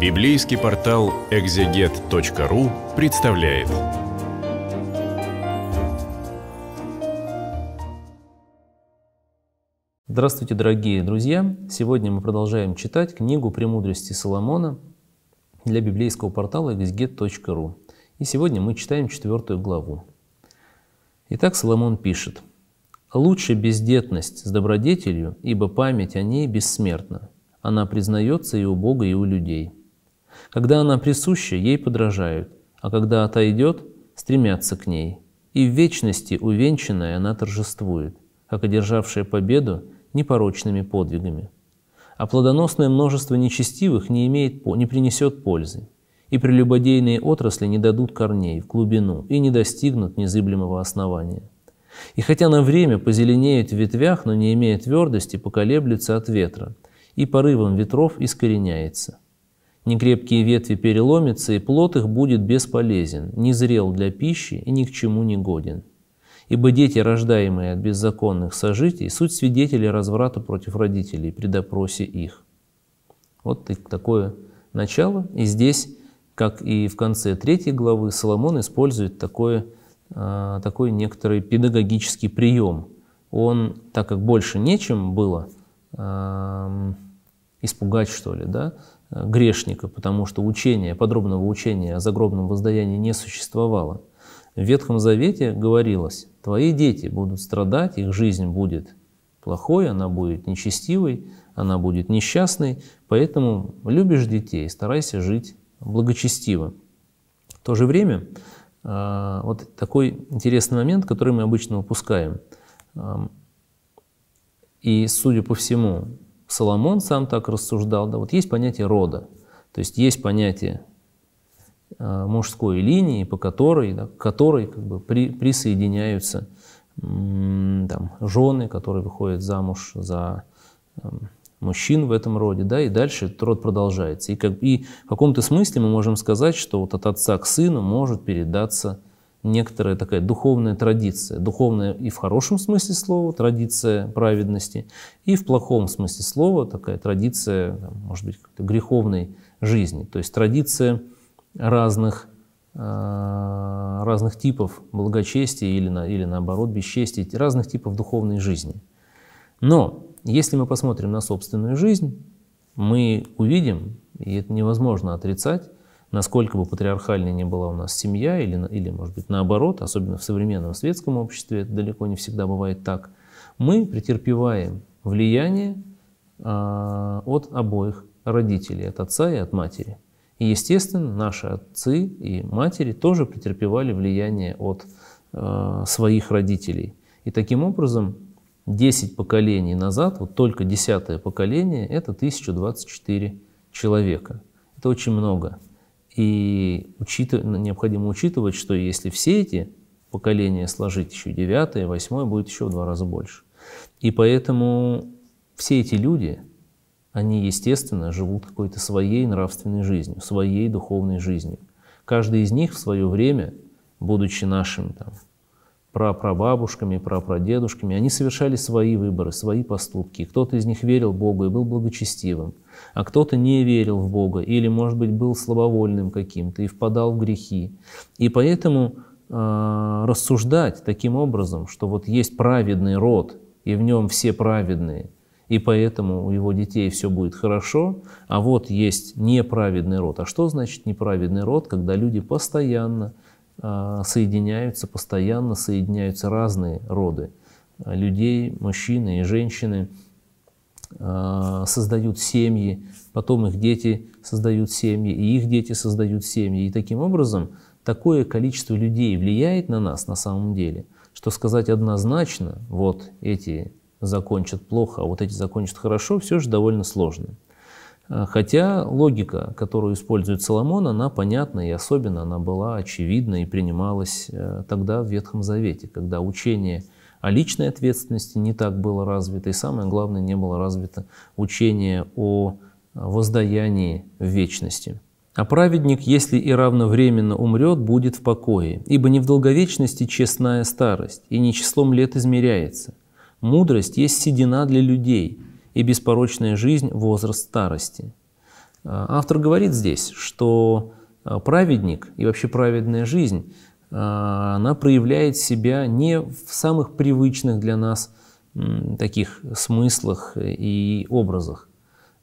Библейский портал экзегет.ру представляет. Здравствуйте, дорогие друзья! Сегодня мы продолжаем читать книгу «Премудрости Соломона» для библейского портала exeget.ru, И сегодня мы читаем четвертую главу. Итак, Соломон пишет. «Лучше бездетность с добродетелью, ибо память о ней бессмертна. Она признается и у Бога, и у людей. Когда она присуща, ей подражают, а когда отойдет, стремятся к ней. И в вечности увенчанная она торжествует, как одержавшая победу непорочными подвигами. А плодоносное множество нечестивых не, имеет, не принесет пользы, и прелюбодейные отрасли не дадут корней в глубину и не достигнут незыблемого основания. И хотя на время позеленеют в ветвях, но не имея твердости, поколеблется от ветра, и порывом ветров искореняется – Некрепкие ветви переломятся, и плод их будет бесполезен, незрел для пищи и ни к чему не годен. Ибо дети, рождаемые от беззаконных сожитий, суть свидетели разврата против родителей при допросе их. Вот такое начало. И здесь, как и в конце третьей главы, Соломон использует такое, а, такой некоторый педагогический прием. Он, так как больше нечем было испугать, что ли, да, грешника, потому что учения, подробного учения о загробном воздаянии не существовало. В Ветхом Завете говорилось, твои дети будут страдать, их жизнь будет плохой, она будет нечестивой, она будет несчастной, поэтому любишь детей, старайся жить благочестиво. В то же время, а, вот такой интересный момент, который мы обычно упускаем. И, судя по всему, Соломон сам так рассуждал, да, вот есть понятие рода, то есть есть понятие э, мужской линии, по которой, да, к которой как бы при, присоединяются там, жены, которые выходят замуж за эм, мужчин в этом роде, да, и дальше этот род продолжается. И, как, и в каком-то смысле мы можем сказать, что вот от отца к сыну может передаться некоторая такая духовная традиция. Духовная и в хорошем смысле слова традиция праведности, и в плохом смысле слова такая традиция, может быть, греховной жизни. То есть традиция разных, а, разных типов благочестия или, на, или наоборот бесчестия, разных типов духовной жизни. Но если мы посмотрим на собственную жизнь, мы увидим, и это невозможно отрицать, насколько бы патриархальной ни была у нас семья, или, или, может быть, наоборот, особенно в современном светском обществе, это далеко не всегда бывает так, мы претерпеваем влияние а, от обоих родителей, от отца и от матери. И, естественно, наши отцы и матери тоже претерпевали влияние от э, своих родителей. И таким образом 10 поколений назад, вот только десятое поколение, это 1024 человека. Это очень много. И учитыв... Ну, необходимо учитывать, что если все эти поколения сложить еще девятое, восьмое, будет еще в два раза больше. И поэтому все эти люди, они, естественно, живут какой-то своей нравственной жизнью, своей духовной жизнью. Каждый из них в свое время, будучи нашим там, прапрабабушками, прапрадедушками, они совершали свои выборы, свои поступки. Кто-то из них верил Богу и был благочестивым, а кто-то не верил в Бога или, может быть, был слабовольным каким-то и впадал в грехи. И поэтому э, рассуждать таким образом, что вот есть праведный род, и в нем все праведные, и поэтому у его детей все будет хорошо, а вот есть неправедный род. А что значит неправедный род, когда люди постоянно а, соединяются постоянно, соединяются разные роды а, людей, мужчины и женщины, а, создают семьи, потом их дети создают семьи, и их дети создают семьи. И таким образом такое количество людей влияет на нас на самом деле, что сказать однозначно, вот эти закончат плохо, а вот эти закончат хорошо, все же довольно сложно. Э, хотя логика, которую использует Соломон, она понятна и особенно она была очевидна и принималась э, тогда в Ветхом Завете, когда учение о личной ответственности не так было развито, и самое главное, не было развито учение о воздаянии в вечности. А праведник, если и равновременно умрет, будет в покое, ибо не в долговечности честная старость, и не числом лет измеряется. Мудрость есть седина для людей – и беспорочная жизнь – возраст старости. А, автор говорит здесь, что а, праведник и вообще праведная жизнь, а, она проявляет себя не в самых привычных для нас таких смыслах и образах.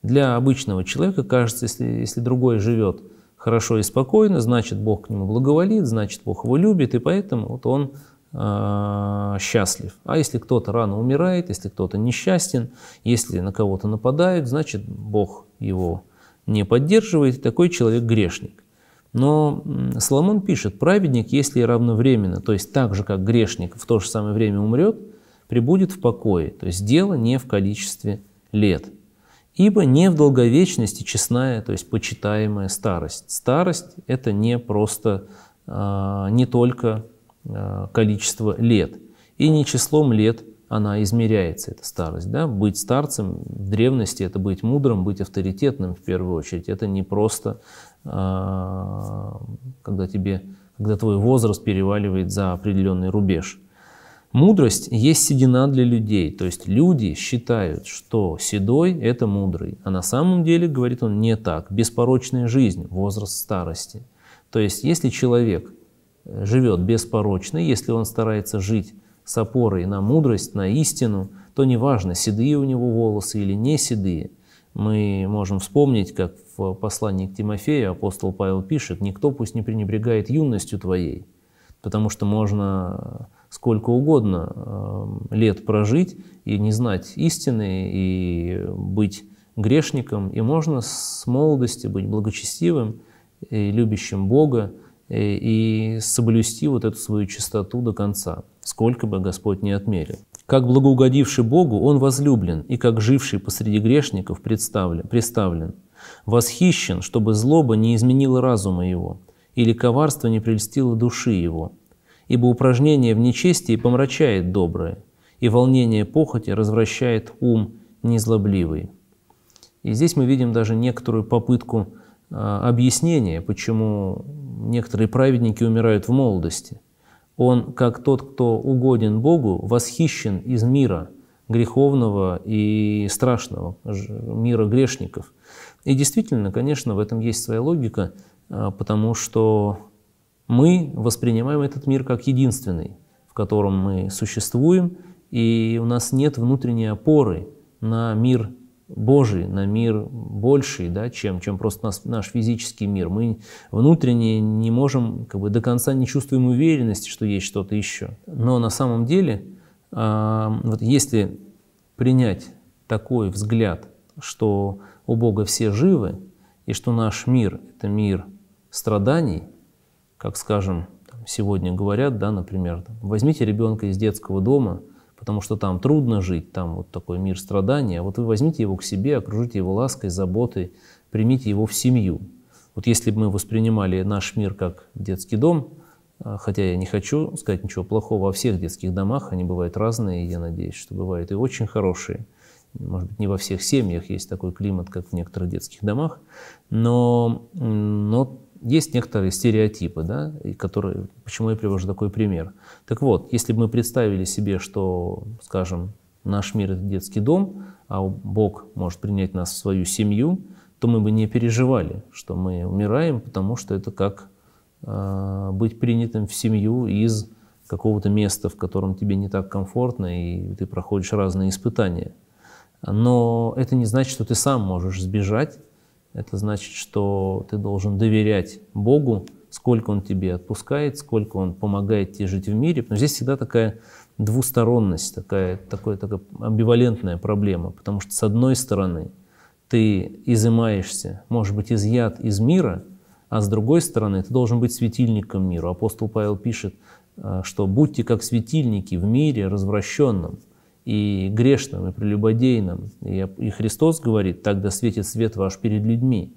Для обычного человека кажется, если, если другой живет хорошо и спокойно, значит, Бог к нему благоволит, значит, Бог его любит, и поэтому вот он а, счастлив. А если кто-то рано умирает, если кто-то несчастен, если на кого-то нападают, значит Бог его не поддерживает, и такой человек грешник. Но Соломон пишет, праведник, если равновременно, то есть так же, как грешник в то же самое время умрет, прибудет в покое, то есть дело не в количестве лет. Ибо не в долговечности честная, то есть почитаемая старость. Старость – это не просто, а, не только Э, количество лет. И не числом лет она измеряется, эта старость. Да? Быть старцем в древности – это быть мудрым, быть авторитетным в первую очередь. Это не просто, э, когда, тебе, когда твой возраст переваливает за определенный рубеж. Мудрость есть седина для людей, то есть люди считают, что седой – это мудрый, а на самом деле, говорит он, не так. Беспорочная жизнь, возраст старости. То есть если человек живет беспорочно, если он старается жить с опорой на мудрость, на истину, то неважно, седые у него волосы или не седые. Мы можем вспомнить, как в послании к Тимофею апостол Павел пишет, «Никто пусть не пренебрегает юностью твоей, потому что можно э, сколько угодно э, лет прожить и не знать истины, и быть грешником, и можно с молодости быть благочестивым и любящим Бога, Э, и соблюсти вот эту свою чистоту до конца, сколько бы Господь ни отмерил. Как благоугодивший Богу, он возлюблен, и как живший посреди грешников представлен, представлен. Восхищен, чтобы злоба не изменила разума его, или коварство не прельстило души его. Ибо упражнение в нечестии помрачает доброе, и волнение похоти развращает ум незлобливый. И здесь мы видим даже некоторую попытку а, объяснения, почему некоторые праведники умирают в молодости. Он, как тот, кто угоден Богу, восхищен из мира греховного и страшного, мира грешников. И действительно, конечно, в этом есть своя логика, а, потому что мы воспринимаем этот мир как единственный, в котором мы существуем, и у нас нет внутренней опоры на мир Божий, на мир больший, да, чем, чем просто нас, наш физический мир. Мы внутренне не можем, как бы до конца не чувствуем уверенности, что есть что-то еще. Но на самом деле, э, вот если принять такой взгляд, что у Бога все живы, и что наш мир – это мир страданий, как, скажем, сегодня говорят, да, например, возьмите ребенка из детского дома – потому что там трудно жить, там вот такой мир страдания. А вот вы возьмите его к себе, окружите его лаской, заботой, примите его в семью. Вот если бы мы воспринимали наш мир как детский дом, а, хотя я не хочу сказать ничего плохого о всех детских домах, они бывают разные, я надеюсь, что бывают и очень хорошие. Может быть, не во всех семьях есть такой климат, как в некоторых детских домах, но, но есть некоторые стереотипы, да, которые, почему я привожу такой пример. Так вот, если бы мы представили себе, что, скажем, наш мир — это детский дом, а Бог может принять нас в свою семью, то мы бы не переживали, что мы умираем, потому что это как э, быть принятым в семью из какого-то места, в котором тебе не так комфортно, и ты проходишь разные испытания. Но это не значит, что ты сам можешь сбежать это значит, что ты должен доверять Богу, сколько Он тебе отпускает, сколько Он помогает тебе жить в мире. Но здесь всегда такая двусторонность, такая, такая, такая амбивалентная проблема, потому что с одной стороны ты изымаешься, может быть, изъят из мира, а с другой стороны ты должен быть светильником мира. Апостол Павел пишет, э, что будьте как светильники в мире развращенном – и грешным, и прелюбодейным. И, и Христос говорит, тогда светит свет ваш перед людьми.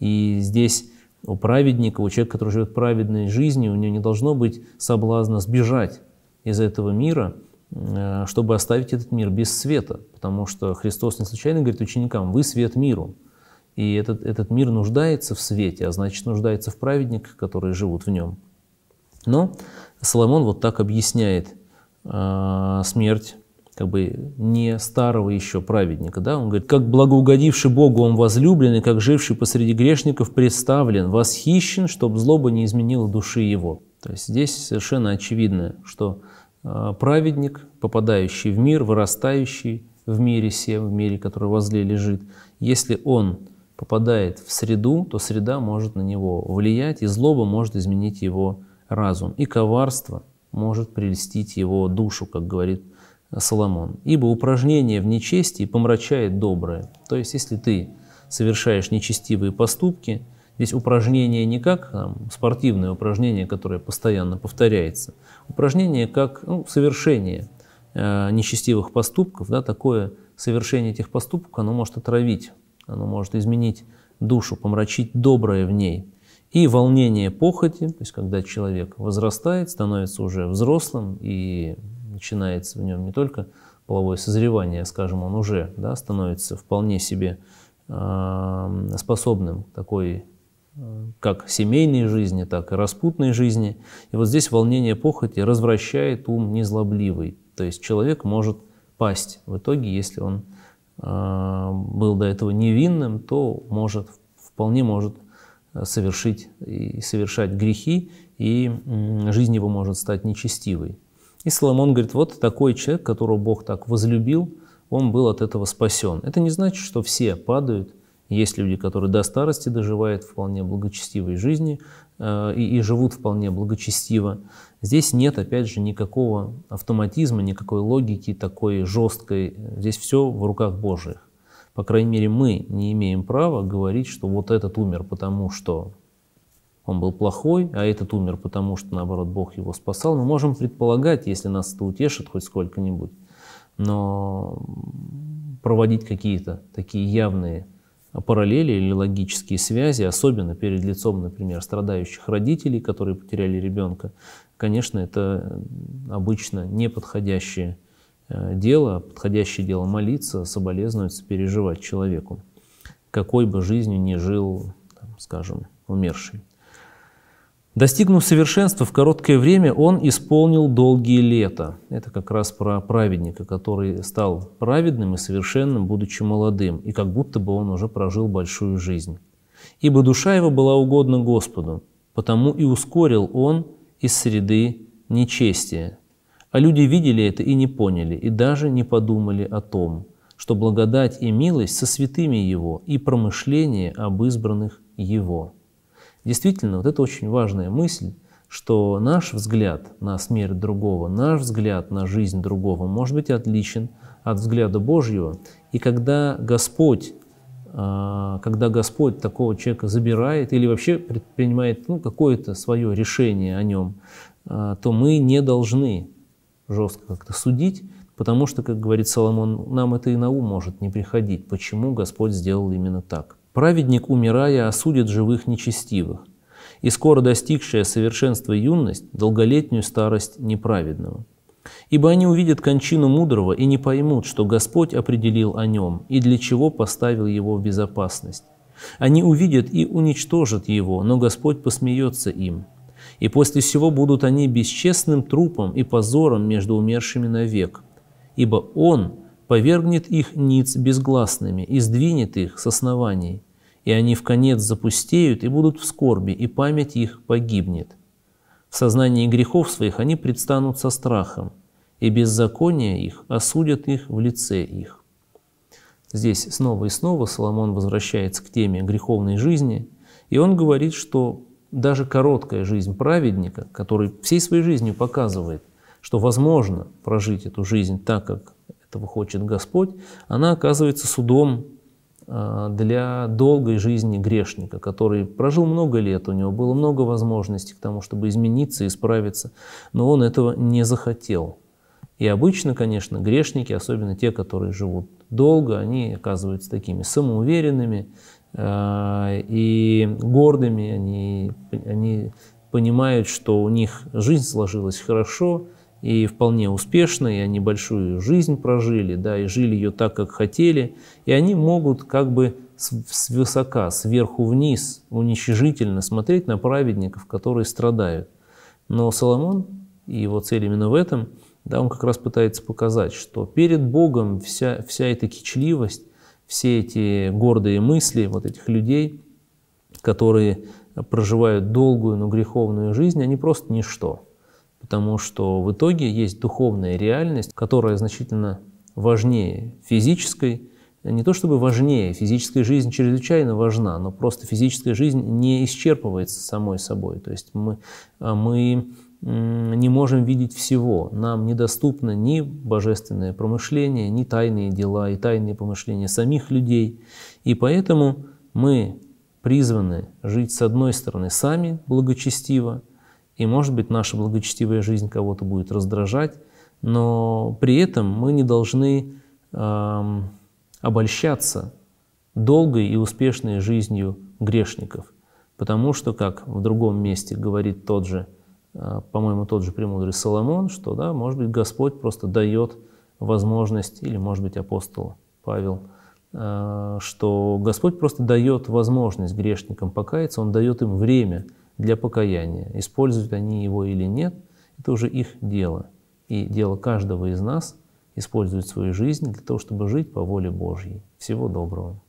И здесь у праведника, у человека, который живет праведной жизнью, у него не должно быть соблазна сбежать из этого мира, э, чтобы оставить этот мир без света. Потому что Христос не случайно говорит ученикам, вы свет миру. И этот, этот мир нуждается в свете, а значит нуждается в праведниках, которые живут в нем. Но Соломон вот так объясняет э, смерть как бы не старого еще праведника. Да? Он говорит, как благоугодивший Богу он возлюблен, и как живший посреди грешников представлен, восхищен, чтобы злоба не изменила души его. То есть здесь совершенно очевидно, что а, праведник, попадающий в мир, вырастающий в мире всем, в мире, который возле лежит, если он попадает в среду, то среда может на него влиять, и злоба может изменить его разум, и коварство может прелестить его душу, как говорит Соломон. «Ибо упражнение в нечестии помрачает доброе». То есть, если ты совершаешь нечестивые поступки, здесь упражнение не как там, спортивное упражнение, которое постоянно повторяется, упражнение как ну, совершение э, нечестивых поступков, да, такое совершение этих поступков, оно может отравить, оно может изменить душу, помрачить доброе в ней. И волнение похоти, то есть когда человек возрастает, становится уже взрослым и начинается в нем не только половое созревание, а, скажем, он уже да, становится вполне себе э, способным такой как семейной жизни, так и распутной жизни. И вот здесь волнение похоти развращает ум незлобливый. То есть человек может пасть в итоге, если он э, был до этого невинным, то может, вполне может э, совершить и совершать грехи, и жизнь его может стать нечестивой. И Соломон говорит, вот такой человек, которого Бог так возлюбил, он был от этого спасен. Это не значит, что все падают. Есть люди, которые до старости доживают вполне благочестивой жизни э, и, и живут вполне благочестиво. Здесь нет, опять же, никакого автоматизма, никакой логики такой жесткой. Здесь все в руках Божьих. По крайней мере, мы не имеем права говорить, что вот этот умер, потому что он был плохой, а этот умер, потому что, наоборот, Бог его спасал. Мы можем предполагать, если нас это утешит хоть сколько-нибудь, но проводить какие-то такие явные параллели или логические связи, особенно перед лицом, например, страдающих родителей, которые потеряли ребенка, конечно, это обычно неподходящее э, дело, подходящее дело молиться, соболезновать, переживать человеку, какой бы жизнью ни жил, там, скажем, умерший. Достигнув совершенства в короткое время, он исполнил долгие лета. Это как раз про праведника, который стал праведным и совершенным, будучи молодым, и как будто бы он уже прожил большую жизнь. Ибо душа его была угодна Господу, потому и ускорил он из среды нечестия. А люди видели это и не поняли, и даже не подумали о том, что благодать и милость со святыми его, и промышление об избранных его. Действительно, вот это очень важная мысль, что наш взгляд на смерть другого, наш взгляд на жизнь другого может быть отличен от взгляда Божьего. И когда Господь, а, когда Господь такого человека забирает или вообще предпринимает ну, какое-то свое решение о нем, а, то мы не должны жестко как-то судить, потому что, как говорит Соломон, нам это и на ум может не приходить, почему Господь сделал именно так. Праведник, умирая, осудит живых нечестивых, и скоро достигшая совершенства юность, долголетнюю старость неправедного. Ибо они увидят кончину мудрого и не поймут, что Господь определил о нем и для чего поставил его в безопасность. Они увидят и уничтожат его, но Господь посмеется им. И после всего будут они бесчестным трупом и позором между умершими навек. Ибо Он повергнет их ниц безгласными и сдвинет их с оснований, и они в конец запустеют и будут в скорби, и память их погибнет. В сознании грехов своих они предстанут со страхом, и беззаконие их осудят их в лице их. Здесь снова и снова Соломон возвращается к теме греховной жизни, и он говорит, что даже короткая жизнь праведника, который всей своей жизнью показывает, что возможно прожить эту жизнь так, как этого хочет Господь, она оказывается судом а, для долгой жизни грешника, который прожил много лет, у него было много возможностей к тому, чтобы измениться, и исправиться, но он этого не захотел. И обычно, конечно, грешники, особенно те, которые живут долго, они оказываются такими самоуверенными а, и гордыми, они, они понимают, что у них жизнь сложилась хорошо, и вполне успешно, и они большую жизнь прожили, да, и жили ее так, как хотели, и они могут как бы свысока, сверху вниз, уничижительно смотреть на праведников, которые страдают. Но Соломон, и его цель именно в этом, да, он как раз пытается показать, что перед Богом вся, вся эта кичливость, все эти гордые мысли вот этих людей, которые проживают долгую, но греховную жизнь, они просто ничто потому что в итоге есть духовная реальность, которая значительно важнее физической, не то чтобы важнее, физическая жизнь чрезвычайно важна, но просто физическая жизнь не исчерпывается самой собой. То есть мы, а мы не можем видеть всего. Нам недоступно ни божественное промышление, ни тайные дела и тайные помышления самих людей. И поэтому мы призваны жить, с одной стороны, сами благочестиво, и, может быть, наша благочестивая жизнь кого-то будет раздражать, но при этом мы не должны эм, обольщаться долгой и успешной жизнью грешников. Потому что, как в другом месте говорит тот же, э, по-моему, тот же премудрый Соломон, что, да, может быть, Господь просто дает возможность, или, может быть, апостол Павел, э, что Господь просто дает возможность грешникам покаяться, Он дает им время – для покаяния. Используют они его или нет, это уже их дело. И дело каждого из нас использовать свою жизнь для того, чтобы жить по воле Божьей. Всего доброго.